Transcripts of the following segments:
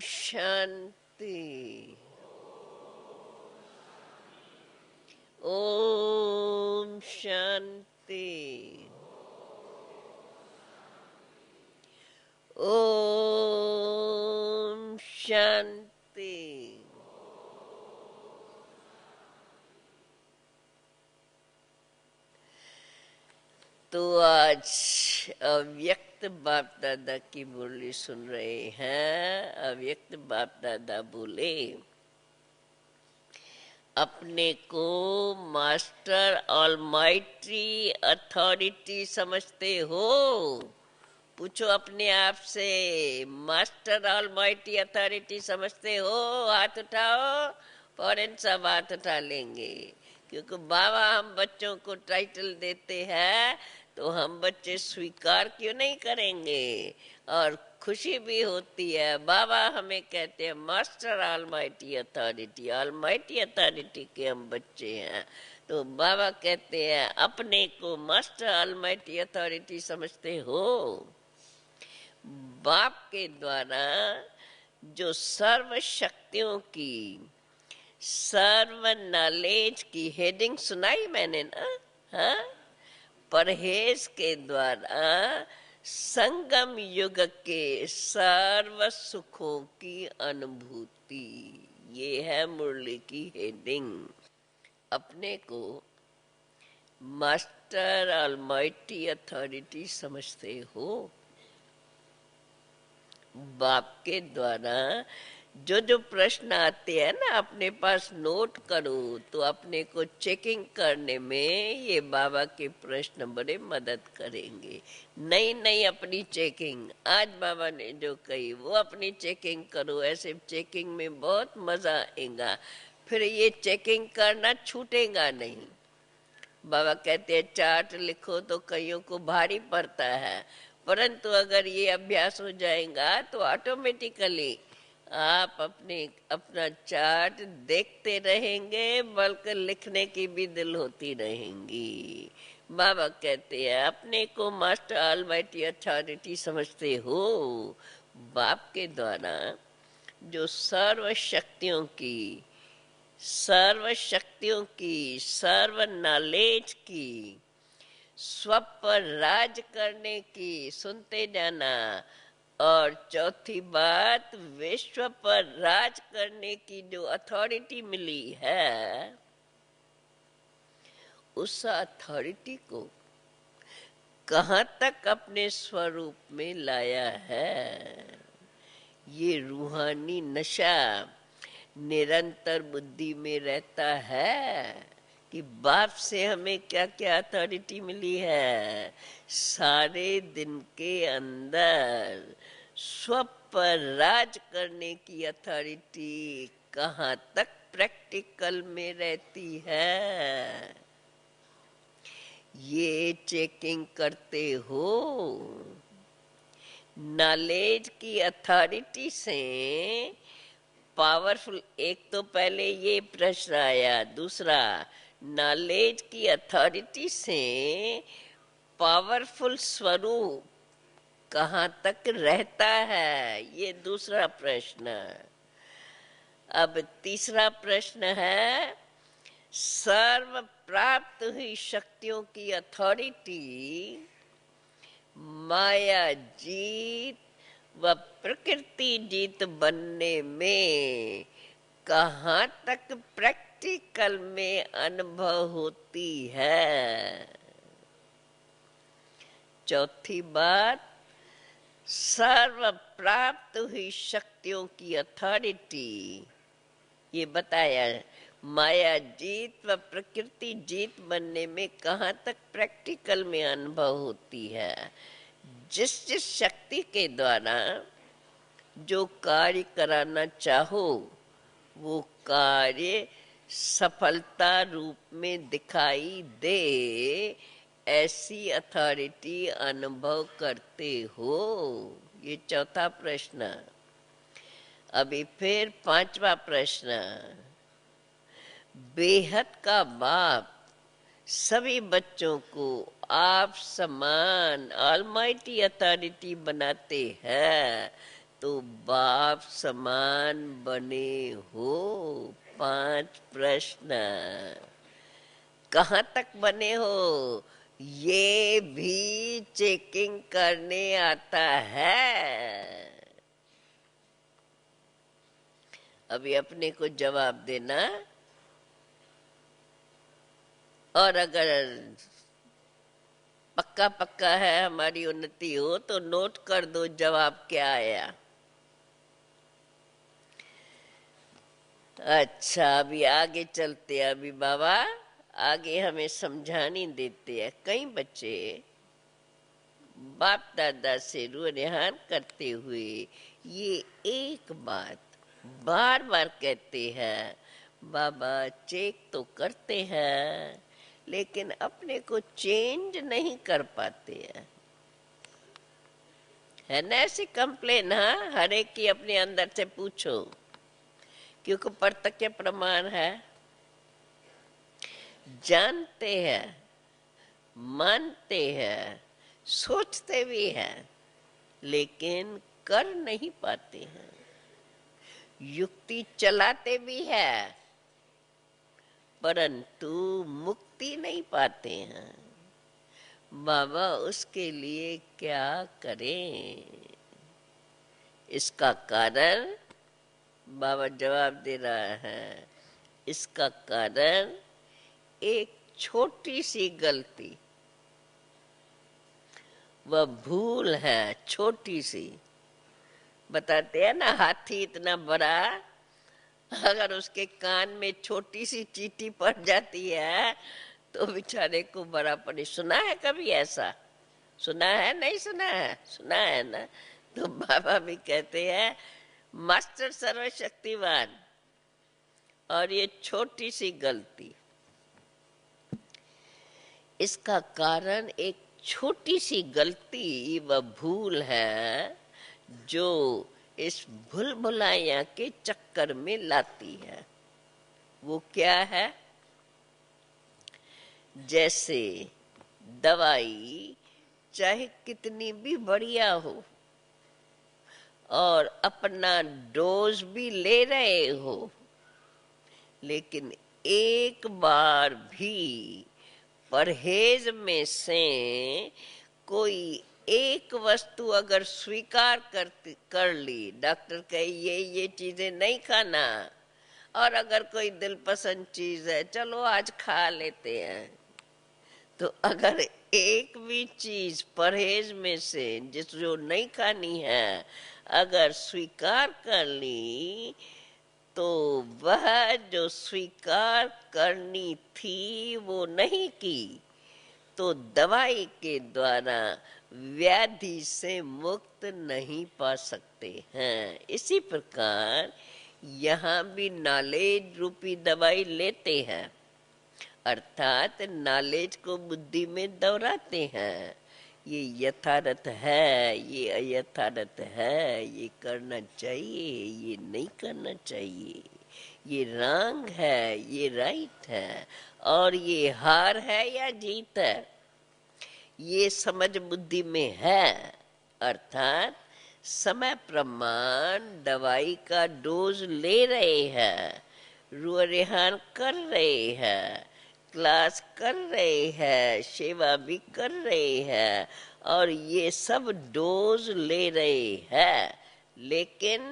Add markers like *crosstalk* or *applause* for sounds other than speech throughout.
शांति ओम शांति ओम तो आज अव्यक्त बाप दादा की बोली सुन रहे हैं अव्यक्त बाप दादा बोले अपने को मास्टर ऑल माइट्री अथॉरिटी समझते हो पूछो अपने आप से मास्टर ऑल माइटी अथॉरिटी समझते हो हाथ उठाओ फॉरन सब हाथ उठा लेंगे क्योंकि बाबा हम बच्चों को टाइटल देते हैं तो हम बच्चे स्वीकार क्यों नहीं करेंगे और खुशी भी होती है बाबा हमें कहते हैं master mighty authority mighty authority के हम बच्चे हैं तो बाबा कहते हैं अपने को मास्टर आलमाइटी अथॉरिटी समझते हो बाप के द्वारा जो सर्व शक्तियों की सर्व नॉलेज की हेडिंग सुनाई मैंने ना हा? परहेज के द्वारा संगम युग के सर्व सुखों की अनुभूति ये है मुरली की हेडिंग अपने को मास्टर अलमाइटी अथॉरिटी समझते हो बाप के द्वारा जो जो प्रश्न आते हैं ना अपने पास नोट करूं तो अपने को चेकिंग करने में ये बाबा के प्रश्न बड़े मदद करेंगे नई नई अपनी चेकिंग आज बाबा ने जो कही वो अपनी चेकिंग करो ऐसे चेकिंग में बहुत मजा आएगा फिर ये चेकिंग करना छूटेगा नहीं बाबा कहते हैं चार्ट लिखो तो कईयों को भारी पड़ता है परंतु अगर ये अभ्यास हो जाएगा तो ऑटोमेटिकली आप अपने अपना चार्ट देखते रहेंगे बल्कि लिखने की भी दिल होती रहेंगी बाबा कहते हैं अपने को मास्टर ऑलमाइटी अथॉरिटी समझते हो बाप के द्वारा जो सर्व शक्तियों की सर्व शक्तियों की सर्व नॉलेज की स्व पर राज करने की सुनते जाना और चौथी बात विश्व पर राज करने की जो अथॉरिटी मिली है उस अथॉरिटी को कहाँ तक अपने स्वरूप में लाया है ये रूहानी नशा निरंतर बुद्धि में रहता है कि बाप से हमें क्या क्या अथॉरिटी मिली है सारे दिन के अंदर स्व पर राज करने की अथॉरिटी कहाँ तक प्रैक्टिकल में रहती है ये चेकिंग करते हो नॉलेज की अथॉरिटी से पावरफुल एक तो पहले ये प्रश्न आया दूसरा नॉलेज की अथॉरिटी से पावरफुल स्वरूप कहाँ तक रहता है ये दूसरा प्रश्न अब तीसरा प्रश्न है सर्व प्राप्त हुई शक्तियों की अथॉरिटी माया जीत व प्रकृति जीत बनने में कहाँ तक प्रैक्टिकल में अनुभव होती है चौथी बात सर्व प्राप्त हुई शक्तियों की अथॉरिटी ये बताया माया जीत व प्रकृति जीत बनने में कहाँ तक प्रैक्टिकल में अनुभव होती है जिस जिस शक्ति के द्वारा जो कार्य कराना चाहो वो कार्य सफलता रूप में दिखाई दे ऐसी अथॉरिटी अनुभव करते हो ये चौथा प्रश्न अभी फिर पांचवा प्रश्न बेहद का बाप सभी बच्चों को आप समान ऑलमाइटी अथॉरिटी बनाते हैं तो बाप समान बने हो पांच प्रश्न कहाँ तक बने हो ये भी चेकिंग करने आता है अभी अपने को जवाब देना और अगर पक्का पक्का है हमारी उन्नति हो तो नोट कर दो जवाब क्या आया अच्छा अभी आगे चलते अभी बाबा आगे हमें समझाने देते हैं कई बच्चे बाप दादा से रोनहान करते हुए ये एक बात बार बार कहते हैं बाबा चेक तो करते हैं लेकिन अपने को चेंज नहीं कर पाते हैं है ना ऐसी कंप्लेन हाँ हर एक की अपने अंदर से पूछो क्योंकि प्रत्यक्ष प्रमाण है जानते हैं मानते हैं सोचते भी हैं लेकिन कर नहीं पाते हैं युक्ति चलाते भी है परंतु मुक्ति नहीं पाते हैं बाबा उसके लिए क्या करें इसका कारण बाबा जवाब दे रहा है इसका कारण एक छोटी सी गलती वह भूल है छोटी सी बताते हैं ना हाथी इतना बड़ा अगर उसके कान में छोटी सी चीटी पड़ जाती है तो बेचारे को बड़ा पड़े सुना है कभी ऐसा सुना है नहीं सुना है सुना है ना तो बाबा भी कहते हैं मास्टर सर्वशक्तिवान और ये छोटी सी गलती इसका कारण एक छोटी सी गलती व भूल है जो इस भूल के चक्कर में लाती है वो क्या है जैसे दवाई चाहे कितनी भी बढ़िया हो और अपना डोज भी ले रहे हो लेकिन एक बार भी परहेज में से कोई एक वस्तु अगर स्वीकार कर कर ली डॉक्टर कहे ये ये चीजें नहीं खाना और अगर कोई दिल पसंद चीज है चलो आज खा लेते हैं तो अगर एक भी चीज परहेज में से जिस जो नहीं खानी है अगर स्वीकार कर ली तो वह जो स्वीकार करनी थी वो नहीं की तो दवाई के द्वारा व्याधि से मुक्त नहीं पा सकते हैं इसी प्रकार यहाँ भी नॉलेज रूपी दवाई लेते हैं अर्थात नॉलेज को बुद्धि में दोहराते हैं ये यथारथ है ये अयथारथ है ये करना चाहिए ये नहीं करना चाहिए ये रंग है ये राइट है और ये हार है या जीत है ये समझ बुद्धि में है अर्थात समय प्रमाण दवाई का डोज ले रहे हैं रिहान कर रहे हैं क्लास कर रहे हैं सेवा भी कर रहे हैं और ये सब डोज ले रहे हैं लेकिन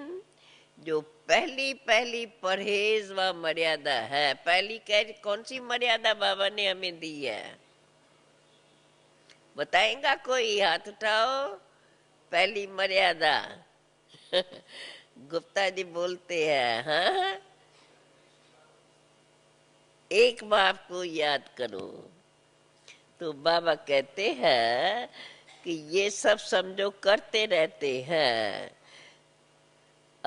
जो पहली पहली परहेज व मर्यादा है पहली कह कौन सी मर्यादा बाबा ने हमें दी है बताएगा कोई हाथ उठाओ पहली मर्यादा *laughs* गुप्ता जी बोलते हैं हाँ, हाँ। एक बाप को याद करो तो बाबा कहते हैं कि ये सब समझो करते रहते हैं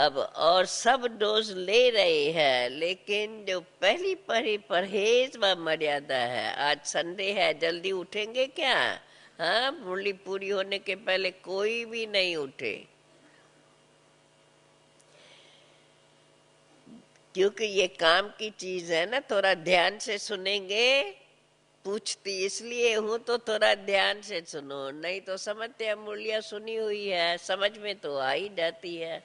अब और सब डोज ले रहे हैं लेकिन जो पहली पहली परहेज व मर्यादा है आज संडे है जल्दी उठेंगे क्या हाँ मुरली पूरी होने के पहले कोई भी नहीं उठे क्योंकि ये काम की चीज है ना थोड़ा ध्यान से सुनेंगे पूछती इसलिए हूँ तो थोड़ा ध्यान से सुनो नहीं तो समझते अमूल्य सुनी हुई है समझ में तो आ ही जाती है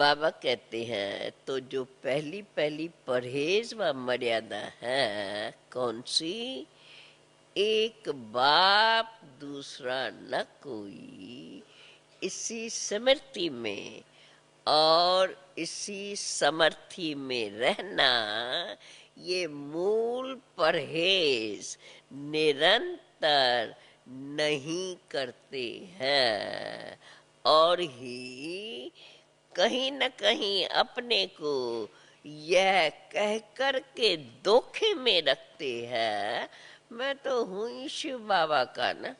बाबा कहते हैं तो जो पहली पहली परहेज व मर्यादा है कौन सी एक बाप दूसरा न कोई इसी स्मृति में और इसी समर्थी में रहना ये मूल परहेज निरंतर नहीं करते हैं और ही कहीं न कहीं अपने को यह कह कर के धोखे में रखते हैं मैं तो हूं शिव बाबा का ना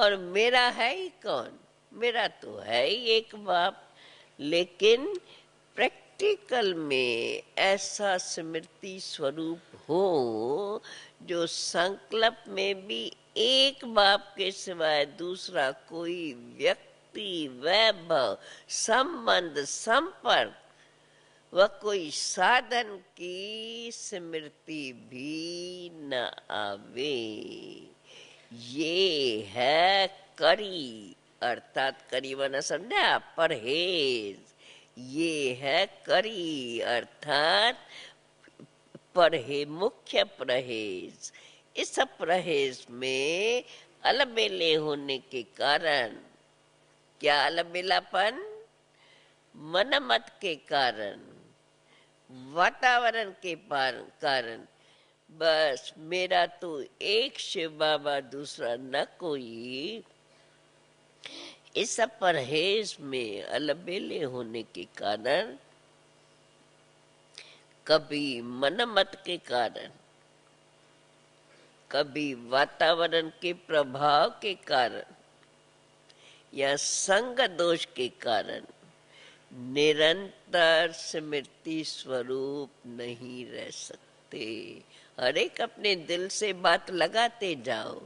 और मेरा है ही कौन मेरा तो है ही एक बाप लेकिन प्रैक्टिकल में ऐसा स्मृति स्वरूप हो जो संकल्प में भी एक बाप के सिवाय दूसरा कोई व्यक्ति वैभव संबंध संपर्क व कोई साधन की स्मृति भी न आवे ये है करी अर्थात करीबन संध्या परहेज ये है करी अर्थात परहेज मुख्य परहेज इस परहेज में अलबेले होने के कारण क्या अलबेलापन मनमत के कारण वातावरण के कारण बस मेरा तो एक शिव बाबा दूसरा न कोई इस सब परहेज में अलबेले होने के कारण कभी मनमत के कारण कभी वातावरण के प्रभाव के कारण या संग दोष के कारण निरंतर स्मृति स्वरूप नहीं रह सकते हर एक अपने दिल से बात लगाते जाओ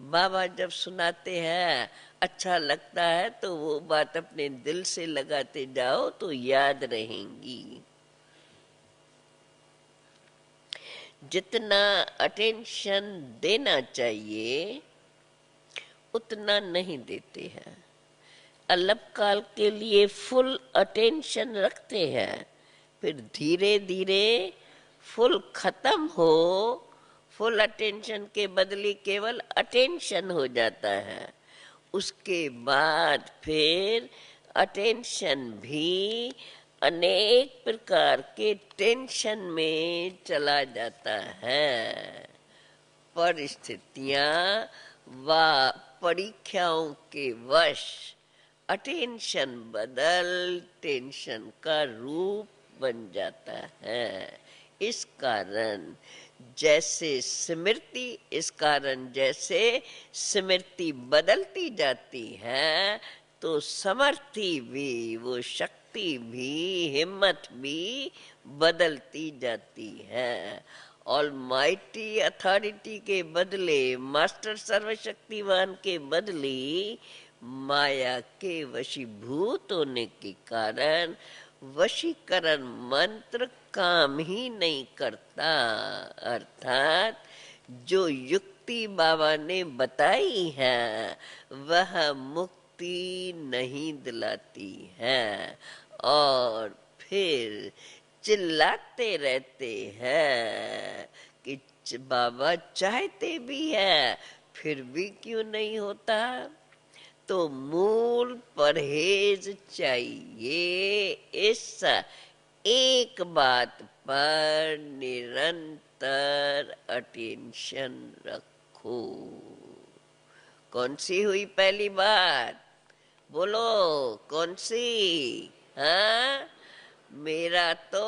बाबा जब सुनाते हैं अच्छा लगता है तो वो बात अपने दिल से लगाते जाओ तो याद रहेंगी जितना अटेंशन देना चाहिए उतना नहीं देते हैं अलग काल के लिए फुल अटेंशन रखते हैं फिर धीरे धीरे फुल खत्म हो फुल अटेंशन के बदले केवल अटेंशन हो जाता है उसके बाद फिर अटेंशन भी अनेक प्रकार के टेंशन में चला जाता है परिस्थितियां व परीक्षाओं के वश अटेंशन बदल टेंशन का रूप बन जाता है इस कारण जैसे स्मृति इस कारण जैसे स्मृति बदलती जाती है तो समर्थी भी वो शक्ति भी हिम्मत भी बदलती जाती है और माइटी अथॉरिटी के बदले मास्टर सर्वशक्तिवान के बदले माया के वशीभूत होने के कारण वशीकरण मंत्र काम ही नहीं करता अर्थात जो युक्ति बाबा ने बताई है वह मुक्ति नहीं दिलाती है और फिर चिल्लाते रहते हैं कि बाबा चाहते भी है फिर भी क्यों नहीं होता तो मूल परहेज चाहिए इस एक बात पर निरंतर अटेंशन रखो कौन सी हुई पहली बात बोलो कौन सी हा? मेरा तो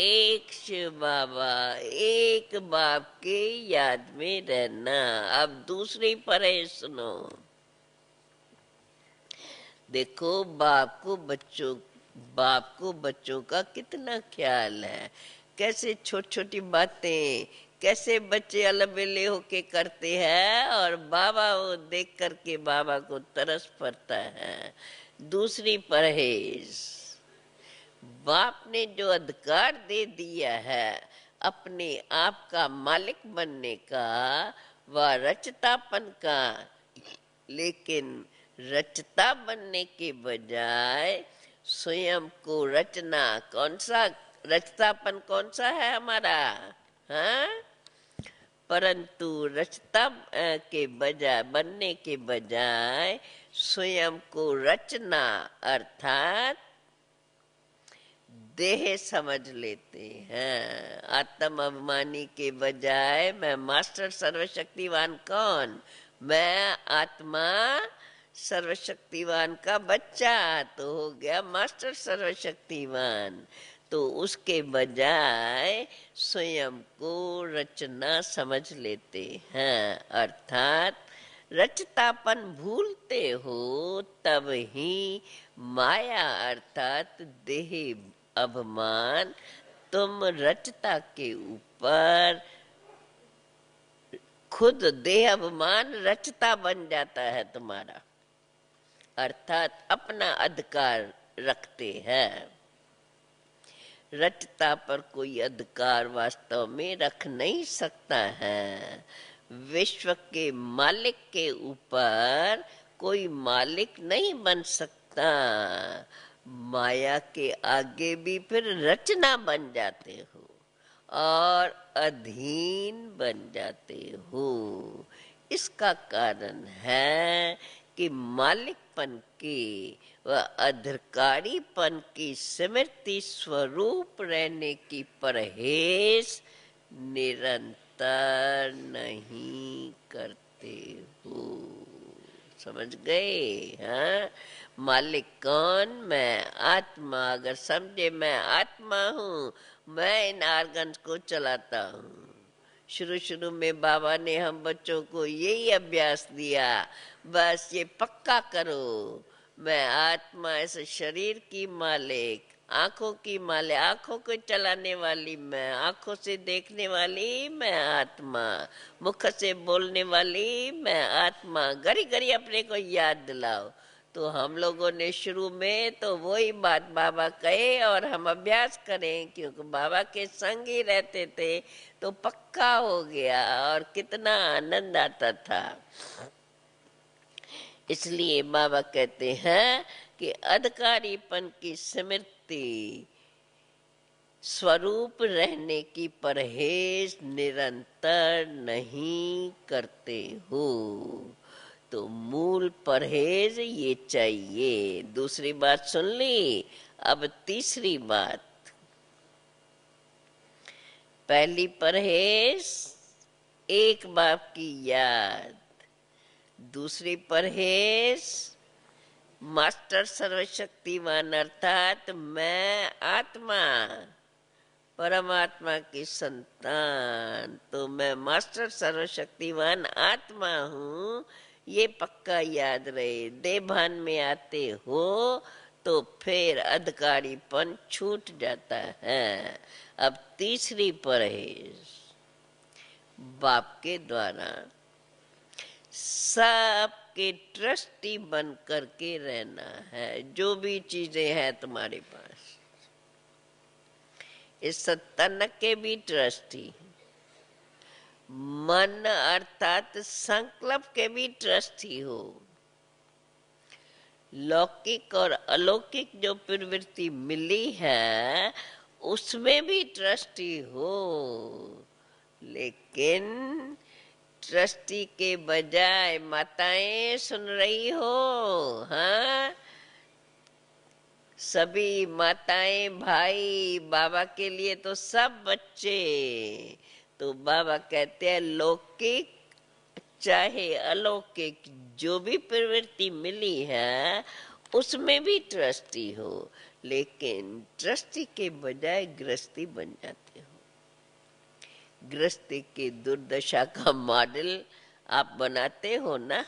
एक शिव बाबा एक बाप के याद में रहना अब दूसरी परहेज सुनो देखो बाप को बच्चों बाप को बच्चों का कितना ख्याल है कैसे छोटी छोटी बातें कैसे बच्चे अलबेले होके करते हैं और बाबा वो देख करके बाबा को तरस पड़ता है दूसरी परहेज बाप ने जो अधिकार दे दिया है अपने आप का मालिक बनने का व रचतापन का लेकिन रचता बनने के बजाय स्वयं को रचना कौन सा रचतापन कौन सा है हमारा हाँ परंतु रचता के बजाय बनने के बजाय स्वयं को रचना अर्थात देह समझ लेते हैं आत्म अभिमानी के बजाय मैं मास्टर सर्वशक्तिवान कौन मैं आत्मा सर्वशक्तिवान का बच्चा तो हो गया मास्टर सर्वशक्तिवान तो उसके बजाय स्वयं को रचना समझ लेते हैं अर्थात रचतापन भूलते हो तब ही माया अर्थात देह अभिमान तुम रचता के ऊपर खुद देह अभिमान रचता बन जाता है तुम्हारा अर्थात अपना अधिकार रखते हैं रचता पर कोई अधिकार वास्तव में रख नहीं सकता है विश्व के मालिक के ऊपर कोई मालिक नहीं बन सकता माया के आगे भी फिर रचना बन जाते हो और अधीन बन जाते हो इसका कारण है के मालिकपन के व अधिकारीपन की स्मृति स्वरूप रहने की परहेज निरंतर नहीं करते हो समझ गए हाँ मालिक कौन मैं आत्मा अगर समझे मैं आत्मा हूँ मैं इन आर्गन को चलाता हूँ शुरू शुरू में बाबा ने हम बच्चों को यही अभ्यास दिया बस ये पक्का करो मैं आत्मा ऐसे शरीर की मालिक आंखों की माले आंखों को चलाने वाली मैं आंखों से देखने वाली मैं आत्मा मुख से बोलने वाली मैं आत्मा घड़ी घड़ी अपने को याद दिलाओ तो हम लोगों ने शुरू में तो वही बात बाबा कहे और हम अभ्यास करें क्योंकि बाबा के संग ही रहते थे तो पक्का हो गया और कितना आनंद आता था इसलिए बाबा कहते हैं कि अधिकारीपन की स्मृति स्वरूप रहने की परहेज निरंतर नहीं करते हो तो मूल परहेज ये चाहिए दूसरी बात सुन ली अब तीसरी बात पहली परहेज एक बाप की याद दूसरी परहेज मास्टर सर्वशक्तिमान अर्थात मैं आत्मा परमात्मा की संतान तो मैं मास्टर सर्वशक्तिमान आत्मा हूँ ये पक्का याद रहे देभान में आते हो तो फिर अधिकारीपन छूट जाता है अब तीसरी परहेज बाप के द्वारा के ट्रस्टी बन करके रहना है जो भी चीजें हैं तुम्हारे पास इस सत्तनक के भी ट्रस्टी है मन अर्थात संकल्प के भी ट्रस्टी हो लौकिक और अलौकिक जो प्रवृत्ति मिली है उसमें भी ट्रस्टी हो लेकिन ट्रस्टी के बजाय माताएं सुन रही हो हा? सभी माताएं भाई बाबा के लिए तो सब बच्चे तो बाबा कहते हैं लौकिक चाहे अलौकिक जो भी प्रवृत्ति मिली है उसमें भी ट्रस्टी हो लेकिन ट्रस्टी के बजाय ग्रस्ती बन जाते हो ग्रस्ती की दुर्दशा का मॉडल आप बनाते हो ना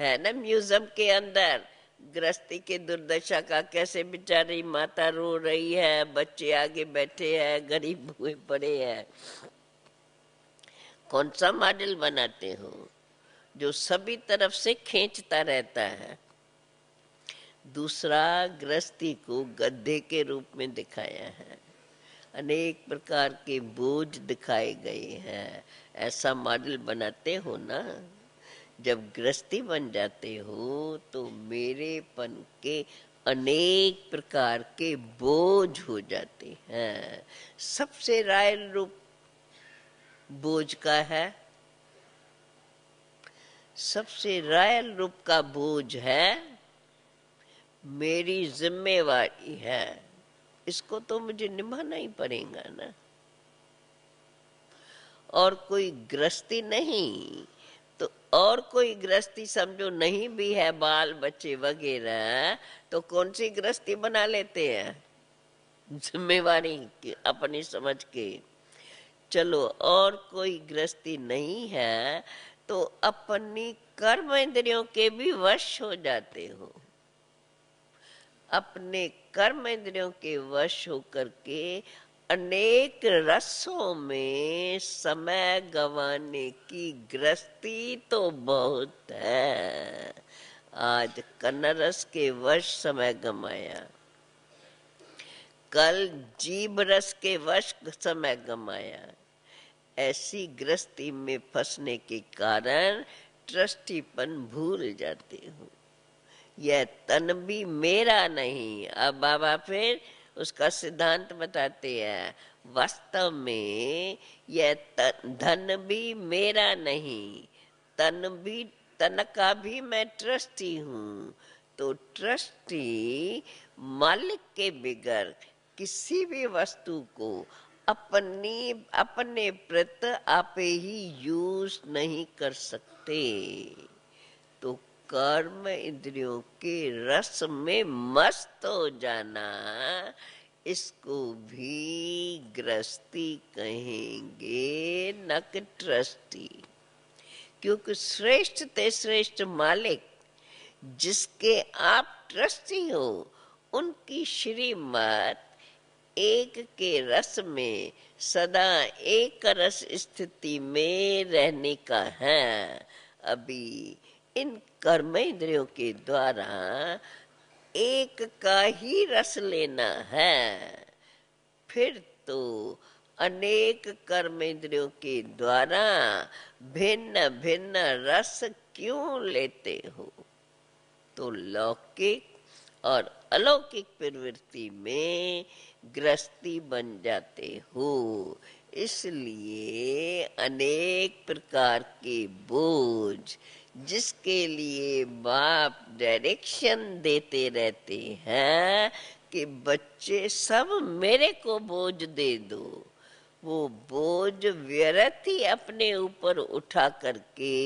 है ना म्यूजियम के अंदर गृहस्थी की दुर्दशा का कैसे बेचारी माता रो रही है बच्चे आगे बैठे हैं गरीब हुए पड़े हैं कौन सा मॉडल बनाते हो जो सभी तरफ से खींचता रहता है दूसरा गृहस्थी को गधे के रूप में दिखाया है अनेक प्रकार के बोझ दिखाए गए हैं ऐसा मॉडल बनाते हो ना जब गृहस्थी बन जाते हो तो मेरेपन के अनेक प्रकार के बोझ हो जाते हैं सबसे रायल रूप बोझ का है सबसे रायल रूप का बोझ है मेरी जिम्मेवारी है इसको तो मुझे निभाना ही पड़ेगा ना और कोई ग्रस्ती नहीं तो और कोई ग्रस्ती समझो नहीं भी है बाल बच्चे वगैरह तो कौन सी ग्रस्ती बना लेते हैं जिम्मेवारी अपनी समझ के चलो और कोई गृहस्थी नहीं है तो अपनी कर्म इंद्रियों के भी वश हो जाते हो अपने कर्म इंद्रियों के वश होकर के अनेक रसों में समय गंवाने की ग्रस्ती तो बहुत है आज कन्नरस के वश समय गमाया कल जीव रस के वश समय गमाया ऐसी ग्रस्ती में फंसने के कारण ट्रस्टीपन भूल जाते हूँ यह तन भी मेरा नहीं अब बाबा फिर उसका सिद्धांत बताते हैं वास्तव में यह धन भी मेरा नहीं तन भी तन का भी मैं ट्रस्टी हूँ तो ट्रस्टी मालिक के बिगड़ किसी भी वस्तु को अपने अपने प्रत आपे ही यूज नहीं कर सकते तो कर्म इंद्रियों के रस में मस्त हो जाना इसको भी ग्रस्ती कहेंगे नक ट्रस्टी क्योंकि श्रेष्ठ ते श्रेष्ठ मालिक जिसके आप ट्रस्टी हो उनकी श्रीमत एक के रस में सदा एक रस स्थिति में रहने का है अभी इन कर्म इंद्रियों के द्वारा एक का ही रस लेना है फिर तो अनेक कर्म इंद्रियों के द्वारा भिन्न भिन्न रस क्यों लेते हो तो लौकिक और अलौकिक प्रवृत्ति में ग्रस्ती बन जाते हो इसलिए अनेक प्रकार के बोझ जिसके लिए बाप डायरेक्शन देते रहते हैं कि बच्चे सब मेरे को बोझ दे दो वो बोझ व्यर्थ ही अपने ऊपर उठा करके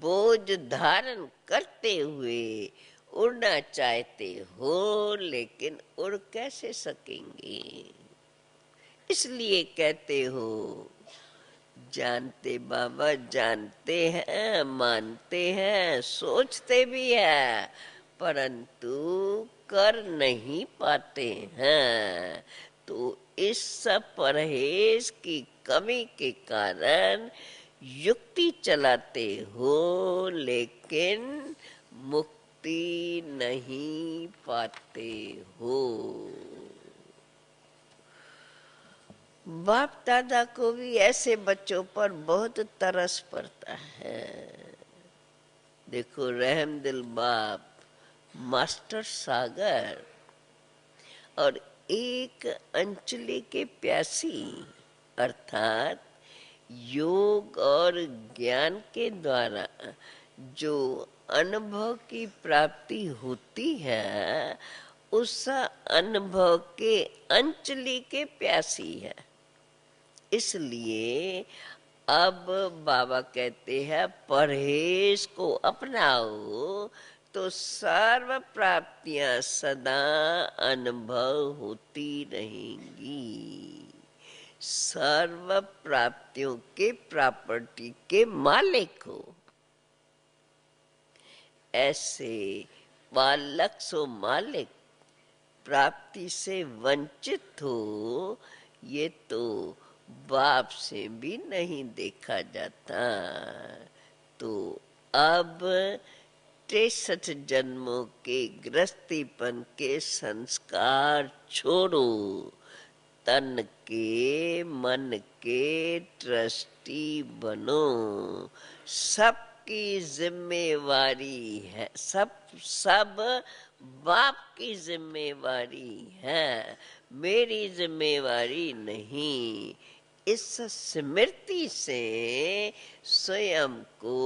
बोझ धारण करते हुए उड़ना चाहते हो लेकिन उड़ कैसे सकेंगे इसलिए कहते हो जानते बाबा जानते हैं मानते हैं सोचते भी है परंतु कर नहीं पाते हैं तो इस सब परहेज की कमी के कारण युक्ति चलाते हो लेकिन मुक्त मुक्ति नहीं पाते हो बाप दादा को भी ऐसे बच्चों पर बहुत तरस पड़ता है देखो रहम दिल बाप मास्टर सागर और एक अंचले के प्यासी अर्थात योग और ज्ञान के द्वारा जो अनुभव की प्राप्ति होती है उस अनुभव के अंचली के प्यासी है इसलिए अब बाबा कहते हैं परहेज को अपनाओ तो सर्व प्राप्तियां सदा अनुभव होती रहेंगी सर्व प्राप्तियों के प्रॉपर्टी के मालिक हो ऐसे बालक सो मालिक प्राप्ति से वंचित हो ये तो बाप से भी नहीं देखा जाता तो अब तिरसठ जन्मों के ग्रस्तीपन के संस्कार छोड़ो तन के मन के ट्रस्टी बनो सब की जिम्मेवारी है सब सब बाप की जिम्मेवारी है मेरी जिम्मेवारी नहीं इस स्मृति से स्वयं को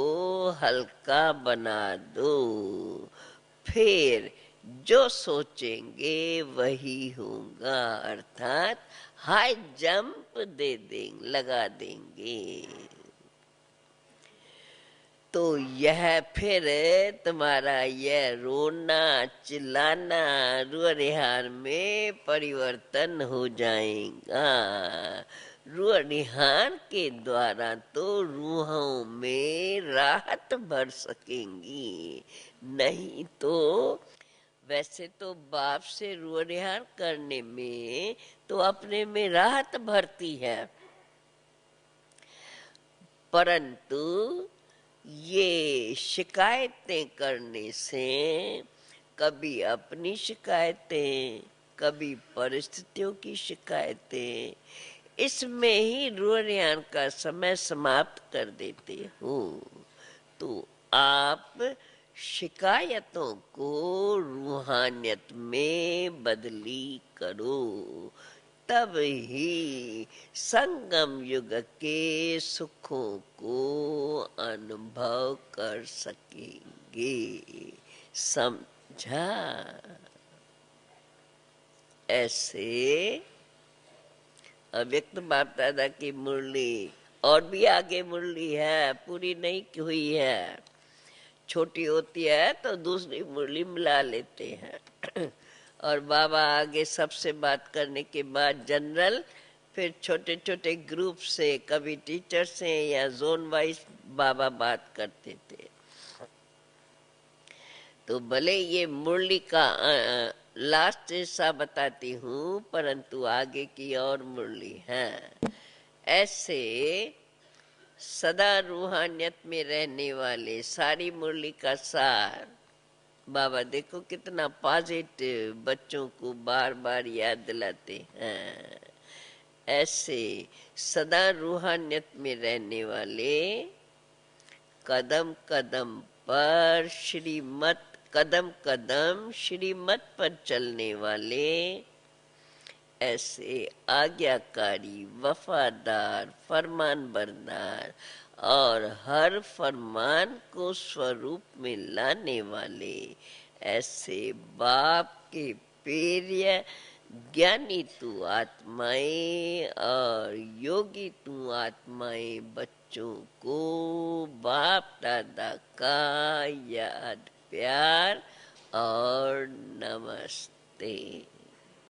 हल्का बना दो फिर जो सोचेंगे वही होगा अर्थात हाई जंप दे देंगे लगा देंगे तो यह फिर तुम्हारा यह रोना चिल्लाना रुअरिहार में परिवर्तन हो जाएगा रुअरिहार के द्वारा तो रूहों में राहत भर सकेंगी नहीं तो वैसे तो बाप से रुअरिहार करने में तो अपने में राहत भरती है परंतु ये शिकायतें करने से कभी अपनी शिकायतें कभी परिस्थितियों की शिकायतें इसमें ही रुरियान का समय समाप्त कर देते हूँ तो आप शिकायतों को रूहानियत में बदली करो तब ही संगम युग के सुखों को अनुभव कर सकेंगे समझा ऐसे अव्यक्त बाप दादा की मुरली और भी आगे मुरली है पूरी नहीं हुई है छोटी होती है तो दूसरी मुरली मिला लेते हैं और बाबा आगे सबसे बात करने के बाद जनरल फिर छोटे छोटे ग्रुप से कभी टीचर से या जोन वाइज बाबा बात करते थे तो भले ये मुरली का लास्ट हिस्सा बताती हूँ परंतु आगे की और मुरली है ऐसे सदा रूहानियत में रहने वाले सारी मुरली का सार बाबा देखो कितना पॉजिटिव बच्चों को बार बार याद दिलाते हैं ऐसे सदा रूहानियत में रहने वाले कदम कदम पर श्रीमत कदम कदम श्रीमत पर चलने वाले ऐसे आज्ञाकारी वफादार फरमान बरदार और हर फरमान को स्वरूप में लाने वाले ऐसे बाप के प्रिय ज्ञानी तू आत्माएं और योगी तू आत्माएं बच्चों को बाप दादा का याद प्यार और नमस्ते